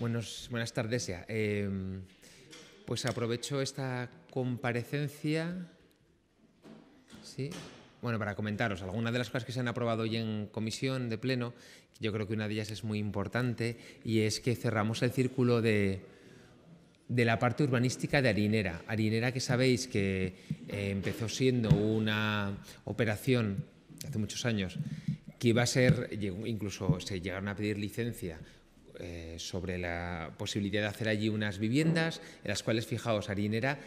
buenas tardes ya. Em, pues aprovecho esta comparecencia. Bueno, para comentaros algunas de las cosas que se han aprobado hoy en comisión de pleno, yo creo que una de ellas es muy importante y es que cerramos el círculo de, la parte urbanística de Harinera. Harinera que sabéis que eh, empezó siendo una operación hace muchos años que iba a ser, incluso se llegaron a pedir licencia eh, sobre la posibilidad de hacer allí unas viviendas, en las cuales, fijaos, Harinera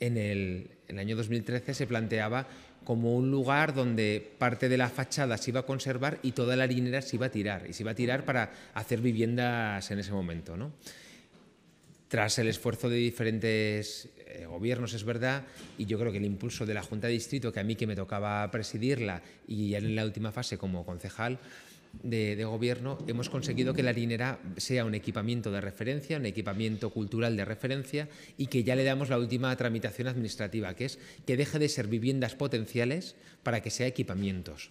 en el, año 2013 se planteaba como un lugar donde parte de la fachada se iba a conservar y toda la harinera se iba a tirar, y se iba a tirar para hacer viviendas en ese momento. ¿no? Tras el esfuerzo de diferentes eh, gobiernos, es verdad, y yo creo que el impulso de la Junta de Distrito, que a mí que me tocaba presidirla, y ya en la última fase como concejal, de, gobierno hemos conseguido que la harinera sea un equipamiento de referencia, un equipamiento cultural de referencia y que ya le damos la última tramitación administrativa, que es que deje de ser viviendas potenciales para que sea equipamientos.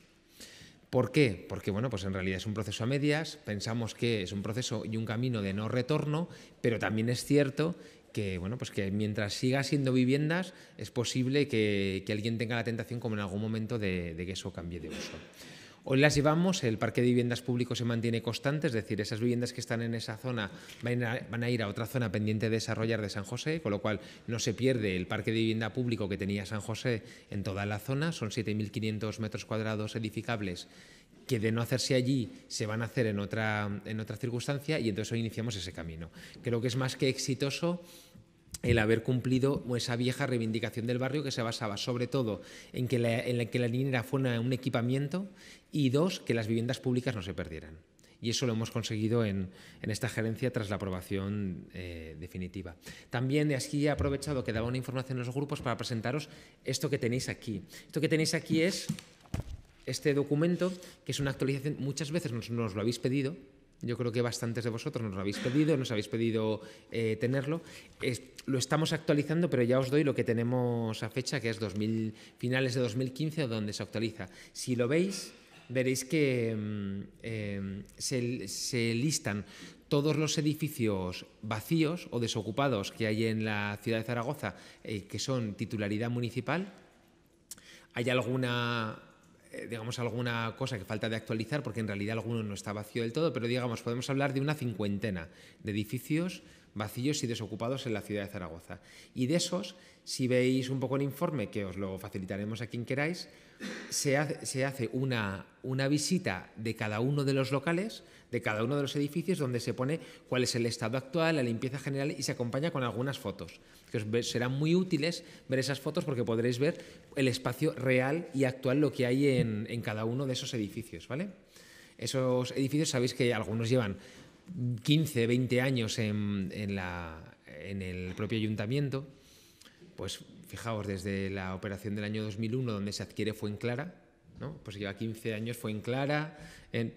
¿Por qué? Porque bueno, pues en realidad es un proceso a medias, pensamos que es un proceso y un camino de no retorno, pero también es cierto que bueno, pues que mientras siga siendo viviendas es posible que, alguien tenga la tentación como en algún momento de que eso cambie de uso. Hoy las llevamos, el parque de viviendas público se mantiene constante, es decir, esas viviendas que están en esa zona van a, ir a otra zona pendiente de desarrollar de San José, con lo cual no se pierde el parque de vivienda público que tenía San José en toda la zona, son 7.500 metros cuadrados edificables que de no hacerse allí se van a hacer en otra, en otra circunstancia y entonces hoy iniciamos ese camino. Creo que es más que exitoso el haber cumplido esa vieja reivindicación del barrio que se basaba sobre todo en que la, en que la línea fuera un equipamiento y dos, que las viviendas públicas no se perdieran. Y eso lo hemos conseguido en, esta gerencia tras la aprobación eh, definitiva. También de aquí he aprovechado que daba una información a los grupos para presentaros esto que tenéis aquí. Esto que tenéis aquí es este documento, que es una actualización, muchas veces nos, nos lo habéis pedido, yo creo que bastantes de vosotros nos lo habéis pedido, nos habéis pedido eh, tenerlo. lo estamos actualizando, pero ya os doy lo que tenemos a fecha, que es 2000, finales de 2015, donde se actualiza. Si lo veis, veréis que mm, em, se, listan todos los edificios vacíos o desocupados que hay en la ciudad de Zaragoza, eh, que son titularidad municipal. Hay alguna eh, digamos, alguna cosa que falta de actualizar, porque en realidad alguno no está vacío del todo, pero digamos, podemos hablar de una cincuentena de edificios vacíos y desocupados en la ciudad de Zaragoza. Y de esos, si veis un poco el informe, que os lo facilitaremos a quien queráis, se hace, una, una visita de cada uno de los locales, de cada uno de los edificios, donde se pone cuál es el estado actual, la limpieza general y se acompaña con algunas fotos, que os serán muy útiles ver esas fotos porque podréis ver el espacio real y actual, lo que hay en, cada uno de esos edificios, ¿vale? Esos edificios sabéis que algunos llevan 15, 20 años en, el propio ayuntamiento, pues fijaos, desde la operación del año 2001 donde se adquiere Fuenclara, ¿no? pues lleva 15 años Fuenclara en,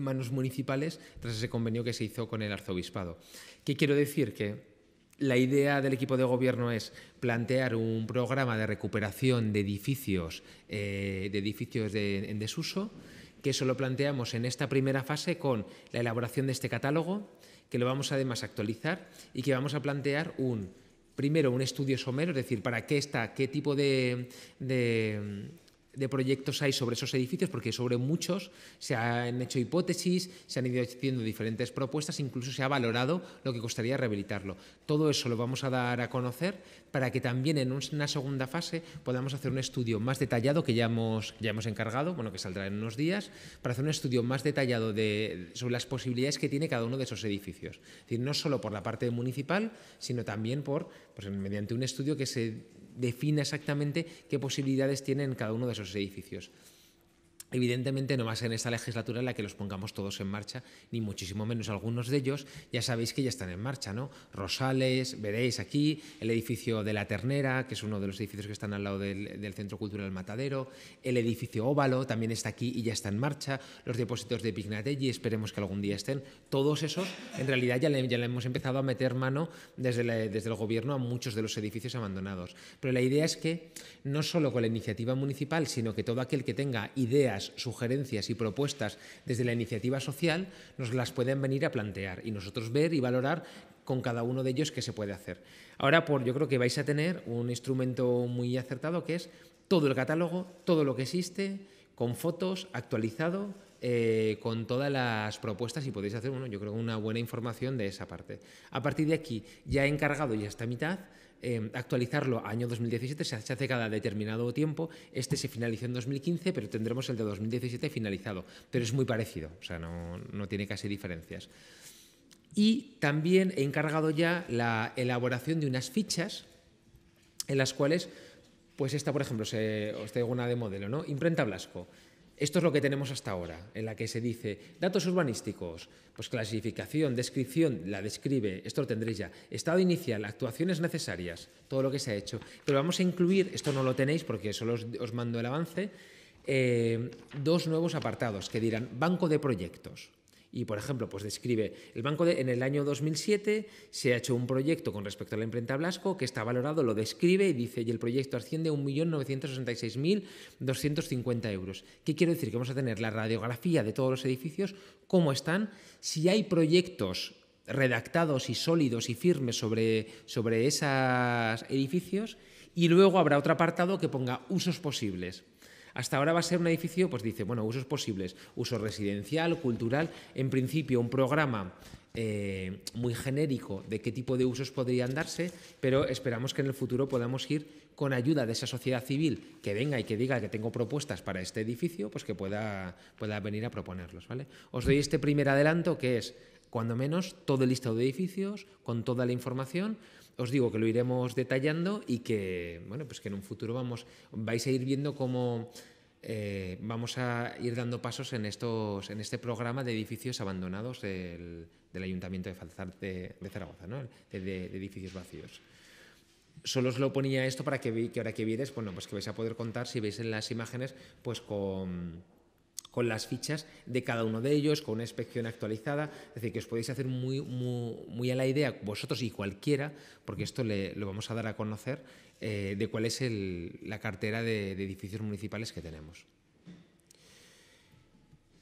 manos municipales tras ese convenio que se hizo con el arzobispado. ¿Qué quiero decir? Que la idea del equipo de gobierno es plantear un programa de recuperación de edificios, eh, de edificios en desuso que eso lo planteamos en esta primera fase con la elaboración de este catálogo, que lo vamos además a actualizar y que vamos a plantear un primero un estudio somero, es decir, para qué está, qué tipo de de proyectos hay sobre esos edificios, porque sobre muchos se han hecho hipótesis, se han ido haciendo diferentes propuestas, incluso se ha valorado lo que costaría rehabilitarlo. Todo eso lo vamos a dar a conocer para que también en una segunda fase podamos hacer un estudio más detallado que ya hemos, ya hemos encargado, bueno, que saldrá en unos días, para hacer un estudio más detallado sobre las posibilidades que tiene cada uno de esos edificios. decir, no solo por la parte municipal, sino también por, pues, mediante un estudio que se defina exactamente qué posibilidades tienen cada uno de esos edificios. Evidentemente no más en esta legislatura en la que los pongamos todos en marcha, ni muchísimo menos algunos de ellos, ya sabéis que ya están en marcha, ¿no? Rosales, veréis aquí, el edificio de la Ternera, que es uno de los edificios que están al lado del, Centro Cultural Matadero, el edificio Óvalo también está aquí y ya está en marcha, los depósitos de Pignatelli, esperemos que algún día estén. Todos esos, en realidad, ya le, ya le hemos empezado a meter mano desde, desde el Gobierno a muchos de los edificios abandonados. Pero la idea es que no solo con la iniciativa municipal, sino que todo aquel que tenga ideas, sugerencias y propuestas desde la iniciativa social, nos las pueden venir a plantear y nosotros ver y valorar con cada uno de ellos qué se puede hacer. Ahora, por, yo creo que vais a tener un instrumento muy acertado que es todo el catálogo, todo lo que existe, con fotos, actualizado, eh, con todas las propuestas y podéis hacer uno, yo creo, una buena información de esa parte. A partir de aquí, ya he encargado ya hasta mitad, em, actualizarlo a año 2017, se hace cada determinado tiempo, este se finalizó en 2015, pero tendremos el de 2017 finalizado, pero es muy parecido, o sea, no, no tiene casi diferencias. Y también he encargado ya la elaboración de unas fichas en las cuales, pues esta, por ejemplo, os traigo una de modelo, ¿no? Imprenta Blasco. Esto es lo que tenemos hasta ahora, en la que se dice datos urbanísticos, pues clasificación, descripción, la describe, esto lo tendréis ya, estado inicial, actuaciones necesarias, todo lo que se ha hecho. Pero vamos a incluir, esto no lo tenéis porque solo os, mando el avance, eh, dos nuevos apartados que dirán banco de proyectos. Y, por ejemplo, pues describe, el banco de, en el año 2007 se ha hecho un proyecto con respecto a la imprenta Blasco que está valorado, lo describe y dice, y el proyecto asciende a 1.966.250 euros. ¿Qué quiere decir? Que vamos a tener la radiografía de todos los edificios, cómo están, si hay proyectos redactados y sólidos y firmes sobre, sobre esos edificios, y luego habrá otro apartado que ponga usos posibles. Hasta ahora va a ser un edificio, pues dice, bueno, usos posibles, uso residencial, cultural, en principio un programa eh, muy genérico de qué tipo de usos podrían darse, pero esperamos que en el futuro podamos ir con ayuda de esa sociedad civil que venga y que diga que tengo propuestas para este edificio, pues que pueda, pueda venir a proponerlos. ¿vale? Os doy este primer adelanto que es, cuando menos, todo el listado de edificios, con toda la información os digo que lo iremos detallando y que, bueno, pues que en un futuro vamos, vais a ir viendo cómo eh, vamos a ir dando pasos en, estos, en este programa de edificios abandonados del, Ayuntamiento de de, Zaragoza, de, edificios vacíos solo os lo ponía esto para que, que ahora que vienes, bueno, pues que vais a poder contar si veis en las imágenes, pues con con las fichas de cada uno de ellos, con una inspección actualizada. Es decir, que os podéis hacer muy, muy, a la idea, vosotros y cualquiera, porque esto le, lo vamos a dar a conocer, eh, de cuál es la cartera de, edificios municipales que tenemos.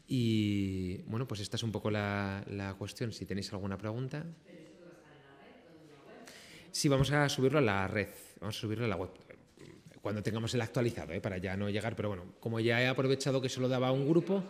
Y bueno, pues esta es un poco la, cuestión. Si tenéis alguna pregunta. sí, vamos a subirlo a la red, vamos a subirlo a la web cuando tengamos el actualizado, ¿eh? para ya no llegar, pero bueno, como ya he aprovechado que se lo daba un grupo...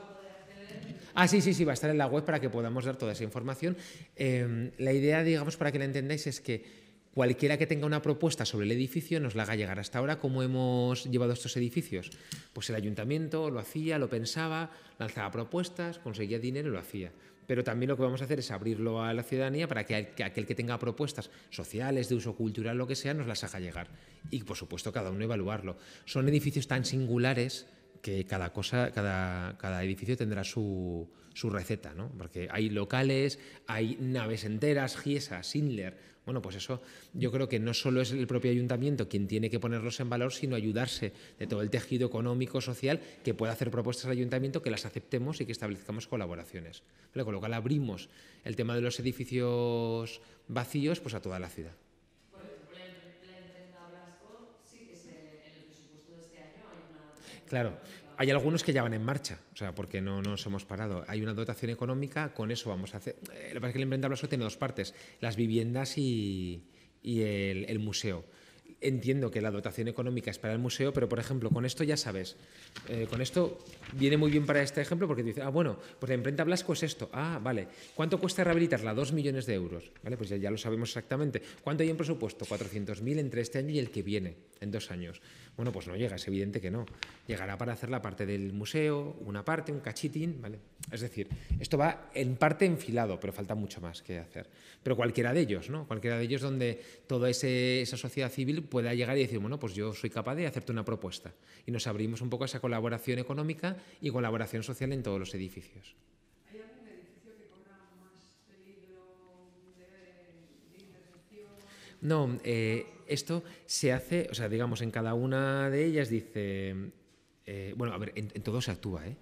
Ah, sí, sí, sí, va a estar en la web para que podamos dar toda esa información. Em, la idea, digamos, para que la entendáis es que cualquiera que tenga una propuesta sobre el edificio nos la haga llegar. Hasta ahora, ¿cómo hemos llevado estos edificios? Pues el ayuntamiento lo hacía, lo pensaba, lanzaba propuestas, conseguía dinero y lo hacía pero también lo que vamos a hacer es abrirlo a la ciudadanía para que aquel que tenga propuestas sociales, de uso cultural, lo que sea, nos las haga llegar. Y por supuesto cada uno evaluarlo. Son edificios tan singulares que cada cosa, cada, cada edificio tendrá su, su receta, ¿no? Porque hay locales, hay naves enteras, Giesa, Sindler. Bueno, pues eso yo creo que no solo es el propio ayuntamiento quien tiene que ponerlos en valor, sino ayudarse de todo el tejido económico, social, que pueda hacer propuestas al ayuntamiento, que las aceptemos y que establezcamos colaboraciones. Con lo cual abrimos el tema de los edificios vacíos pues a toda la ciudad. Claro, hay algunos que ya van en marcha, o sea, porque no, nos hemos parado. Hay una dotación económica, con eso vamos a hacer. Eh, lo que pasa es que el emprendedor tiene dos partes, las viviendas y, el museo entiendo que la dotación económica es para el museo, pero por ejemplo, con esto ya sabes, eh, con esto viene muy bien para este ejemplo porque dice, ah, bueno, pues la imprenta Blasco es esto, ah, vale, ¿cuánto cuesta rehabilitarla? Dos millones de euros, ¿vale? Pues ya, lo sabemos exactamente. ¿Cuánto hay en presupuesto? 400.000 entre este año y el que viene, en dos años. Bueno, pues no llega, es evidente que no. Llegará para hacer la parte del museo, una parte, un cachitín, ¿vale? Es decir, esto va en parte enfilado, pero falta mucho más que hacer. Pero cualquiera de ellos, ¿no? Cualquiera de ellos donde toda esa sociedad civil pueda llegar y decir, bueno, pues yo soy capaz de hacerte una propuesta. Y nos abrimos un poco a esa colaboración económica y colaboración social en todos los edificios. ¿Hay algún edificio que cobra más peligro de, de intervención? No, eh, esto se hace, o sea, digamos, en cada una de ellas dice, eh, bueno, a ver, en todo se actúa, ¿eh?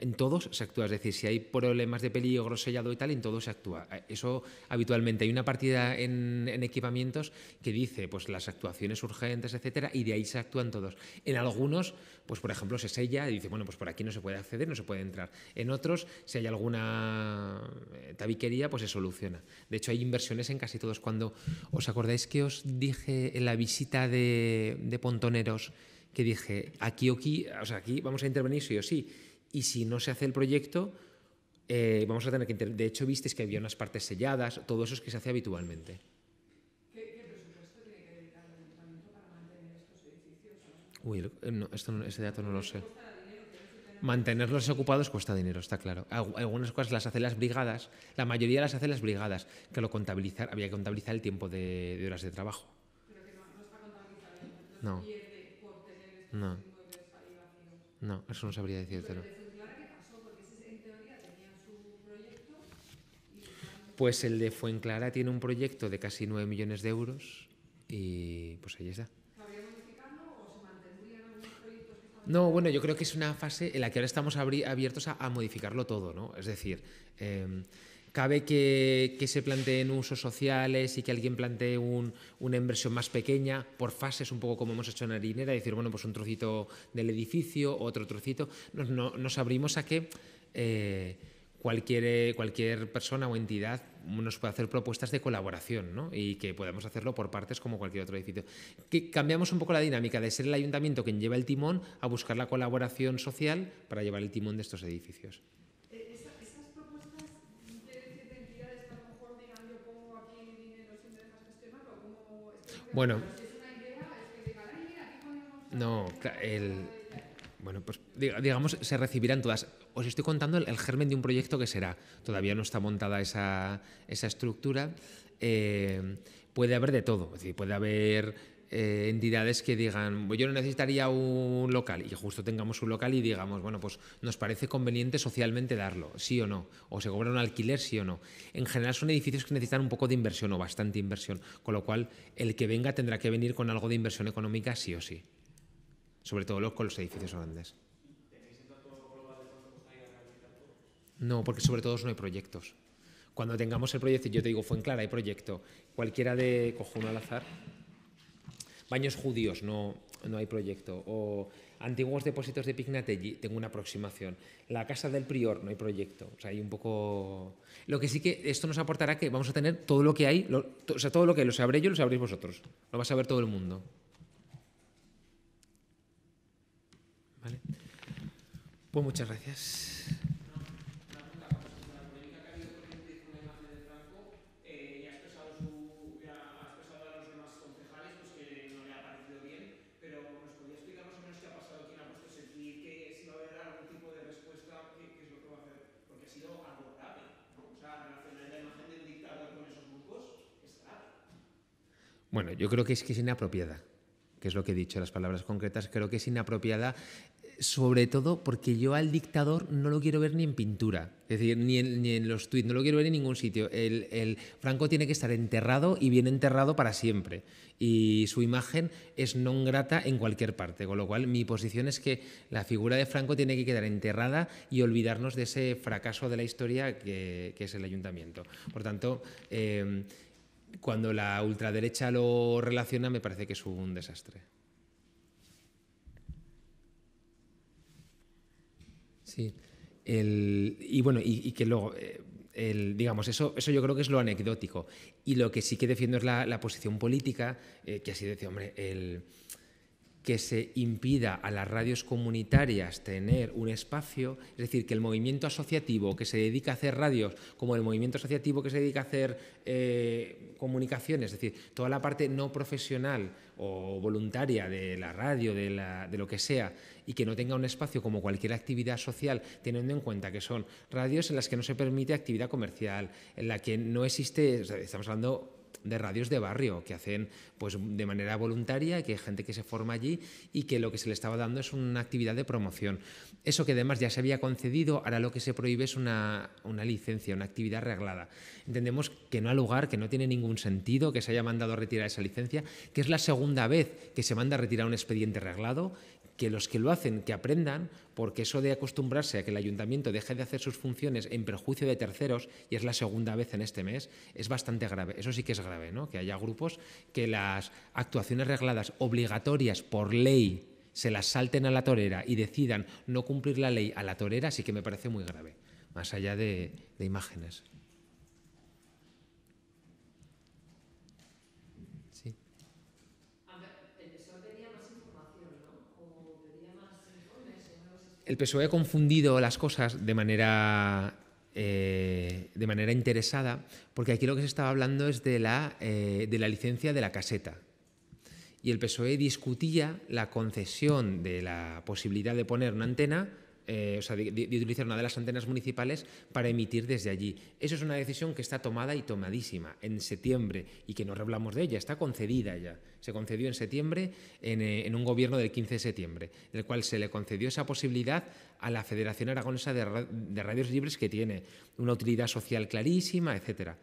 en todos se actúa, es decir, si hay problemas de peligro sellado y tal, en todos se actúa. Eh, eso habitualmente hay una partida en, equipamientos que dice pues las actuaciones urgentes, etcétera, y de ahí se actúan todos. En algunos, pues por ejemplo, se sella y dice, bueno, pues por aquí no se puede acceder, no se puede entrar. En otros, si hay alguna eh, tabiquería, pues se soluciona. De hecho, hay inversiones en casi todos. Cuando os acordáis que os dije en la visita de, de pontoneros que dije, aquí o aquí, o sea, aquí vamos a intervenir sí o sí y si no se hace el proyecto, eh, vamos a tener que... De hecho, visteis que había unas partes selladas, todo eso es que se hace habitualmente. Uy, no, esto ese dato no lo sé. Mantenerlos ocupados cuesta dinero, está claro. Algunas cosas las hacen las brigadas, la mayoría las hacen las brigadas, que lo contabilizar, había que contabilizar el tiempo de, horas de trabajo. Pero que no, está contabilizado. ¿eh? No. No. No, eso no sabría decírtelo. Pues el de Fuenclara tiene un proyecto de casi 9 millones de euros y pues ahí está. No, bueno, yo creo que es una fase en la que ahora estamos abiertos a, modificarlo todo, ¿no? Es decir, em, cabe que, se planteen usos sociales y que alguien plantee una inversión más pequeña por fases, un poco como hemos hecho en Harinera, decir, bueno, pues un trocito del edificio, otro trocito. Nos, no, abrimos a que... Eh, cualquier, eh, cualquier persona o entidad nos puede hacer propuestas de colaboración ¿no? y que podamos hacerlo por partes como cualquier otro edificio. Que cambiamos un poco la dinámica de ser el ayuntamiento quien lleva el timón a buscar la colaboración social para llevar el timón de estos edificios. Bueno, no, el, bueno, pues digamos, se recibirán todas. Os estoy contando el, germen de un proyecto que será. Todavía no está montada esa, esa estructura. Eh, puede haber de todo. Es puede haber eh, entidades que digan, pues yo no necesitaría un local y justo tengamos un local y digamos, bueno, pues nos parece conveniente socialmente darlo, sí o no, o se cobra un alquiler, sí o no. En general son edificios que necesitan un poco de inversión o bastante inversión, con lo cual el que venga tendrá que venir con algo de inversión económica, sí o sí sobre todo los, con los edificios grandes. No, porque sobre todo no hay proyectos. Cuando tengamos el proyecto, yo te digo, fue en Clara, hay proyecto. Cualquiera de, cojo al azar, baños judíos, no, no hay proyecto. O antiguos depósitos de Pignatelli, tengo una aproximación. La casa del prior, no hay proyecto. O sea, hay un poco... Lo que sí que esto nos aportará que vamos a tener todo lo que hay, o sea, todo lo que lo sabré yo, lo sabréis vosotros. Lo va a saber todo el mundo. Pues muchas gracias. Bueno, yo creo que es que es inapropiada, que es lo que he dicho, las palabras concretas, creo que es inapropiada sobre todo porque yo al dictador no lo quiero ver ni en pintura, es decir, ni en, los tweets, no lo quiero ver en ningún sitio. El, Franco tiene que estar enterrado y bien enterrado para siempre. Y su imagen es non grata en cualquier parte, con lo cual mi posición es que la figura de Franco tiene que quedar enterrada y olvidarnos de ese fracaso de la historia que, es el ayuntamiento. Por tanto, eh, cuando la ultraderecha lo relaciona, me parece que es un desastre. Sí. El, y bueno, y, que luego, eh, el, digamos, eso, eso yo creo que es lo anecdótico. Y lo que sí que defiendo es la, posición política, eh, que así decía, hombre, el que se impida a las radios comunitarias tener un espacio, es decir, que el movimiento asociativo que se dedica a hacer radios, como el movimiento asociativo que se dedica a hacer eh, comunicaciones, es decir, toda la parte no profesional o voluntaria de la radio, de, de, lo que sea, y que no tenga un espacio como cualquier actividad social, teniendo en cuenta que son radios en las que no se permite actividad comercial, en la que no existe, estamos hablando de radios de barrio que hacen pues de manera voluntaria, que hay gente que se forma allí y que lo que se le estaba dando es una actividad de promoción. Eso que además ya se había concedido, ahora lo que se prohíbe es una, licencia, una actividad reglada. Entendemos que no ha lugar, que no tiene ningún sentido que se haya mandado a retirar esa licencia, que es la segunda vez que se manda a retirar un expediente reglado, que los que lo hacen, que aprendan, porque eso de acostumbrarse a que el ayuntamiento deje de hacer sus funciones en perjuicio de terceros, y es la segunda vez en este mes, es bastante grave. Eso sí que es grave que haya grupos que las actuaciones regladas obligatorias por ley se las salten a la torera y decidan no cumplir la ley a la torera, sí que me parece muy grave, más allá de imágenes. el PSOE ha confundido las cosas de manera eh, de manera interesada, porque aquí lo que se estaba hablando es de la eh, licencia de la caseta. Y el PSOE discutía la concesión de la posibilidad de poner una antena eh, o sea, de, utilizar una de las antenas municipales para emitir desde allí. Eso es una decisión que está tomada y tomadísima en septiembre y que no hablamos de ella, está concedida ya. Se concedió en septiembre en, eh, un gobierno del 15 de septiembre, en el cual se le concedió esa posibilidad a la Federación Aragonesa de, de Radios Libres que tiene una utilidad social clarísima, etcétera.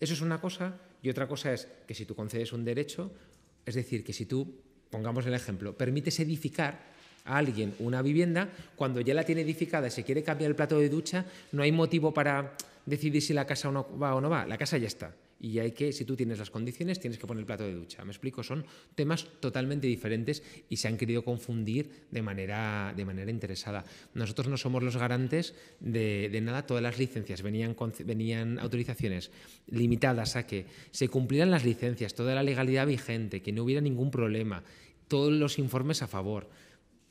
Eso es una cosa y otra cosa es que si tú concedes un derecho, es decir, que si tú, pongamos el ejemplo, permites edificar alguien una vivienda, cuando ya la tiene edificada y se quiere cambiar el plato de ducha, no hay motivo para decidir si la casa va o no va, la casa ya está. Y hay que, si tú tienes las condiciones, tienes que poner el plato de ducha. Me explico, son temas totalmente diferentes y se han querido confundir de manera, de manera interesada. Nosotros no somos los garantes de, nada, todas las licencias venían, venían autorizaciones limitadas a que se cumplieran las licencias, toda la legalidad vigente, que no hubiera ningún problema, todos los informes a favor.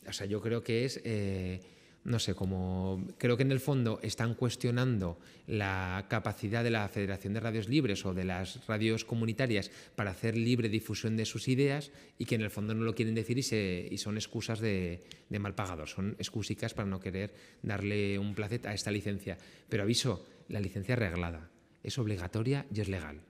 O sea, yo creo que es, eh, no sé, como creo que en el fondo están cuestionando la capacidad de la Federación de Radios Libres o de las radios comunitarias para hacer libre difusión de sus ideas y que en el fondo no lo quieren decir y, son excusas de, mal pagado, son excusicas para no querer darle un placet a esta licencia. Pero aviso, la licencia es reglada, es obligatoria y es legal.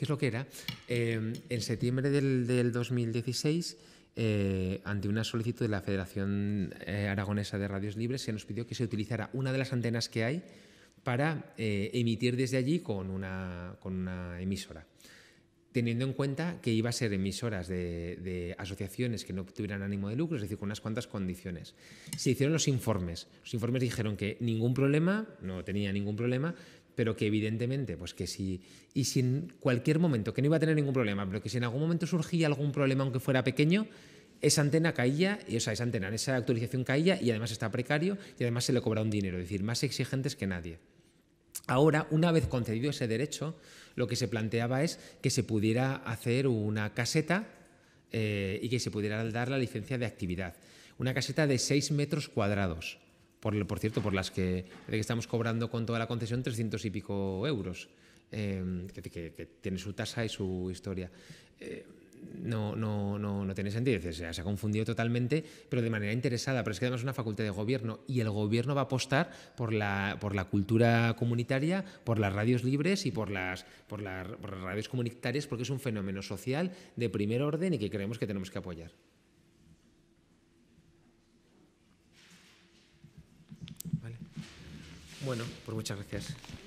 ¿Qué es lo que era? Em, en septiembre del, 2016, eh, ante una solicitud de la Federación eh, Aragonesa de Radios Libres, se nos pidió que se utilizara una de las antenas que hay para eh, emitir desde allí con una, emisora. Teniendo en cuenta que iba a ser emisoras de, asociaciones que no tuvieran ánimo de lucro, es decir, con unas cuantas condiciones. Se hicieron los informes. Los informes dijeron que ningún problema, no tenía ningún problema, pero que evidentemente, pues que si, y si en cualquier momento, que no iba a tener ningún problema, pero que si en algún momento surgía algún problema, aunque fuera pequeño, esa antena caía, y, o sea, esa antena, esa actualización caía y además está precario y además se le cobra un dinero, es decir, más exigentes que nadie. Ahora, una vez concedido ese derecho, lo que se planteaba es que se pudiera hacer una caseta eh, y que se pudiera dar la licencia de actividad. Una caseta de 6 metros cuadrados por, cierto, por las que, estamos cobrando con toda la concesión 300 y pico euros, em, que, tiene su tasa y su historia. Eh, no, no, no, no, tiene sentido. se ha confundido totalmente, pero de manera interesada. Pero es que además es una facultad de gobierno y el gobierno va a apostar por la, por la cultura comunitaria, por las radios libres y por las, por, las, por las radios comunitarias, porque es un fenómeno social de primer orden y que creemos que tenemos que apoyar. Bueno, pues muchas gracias.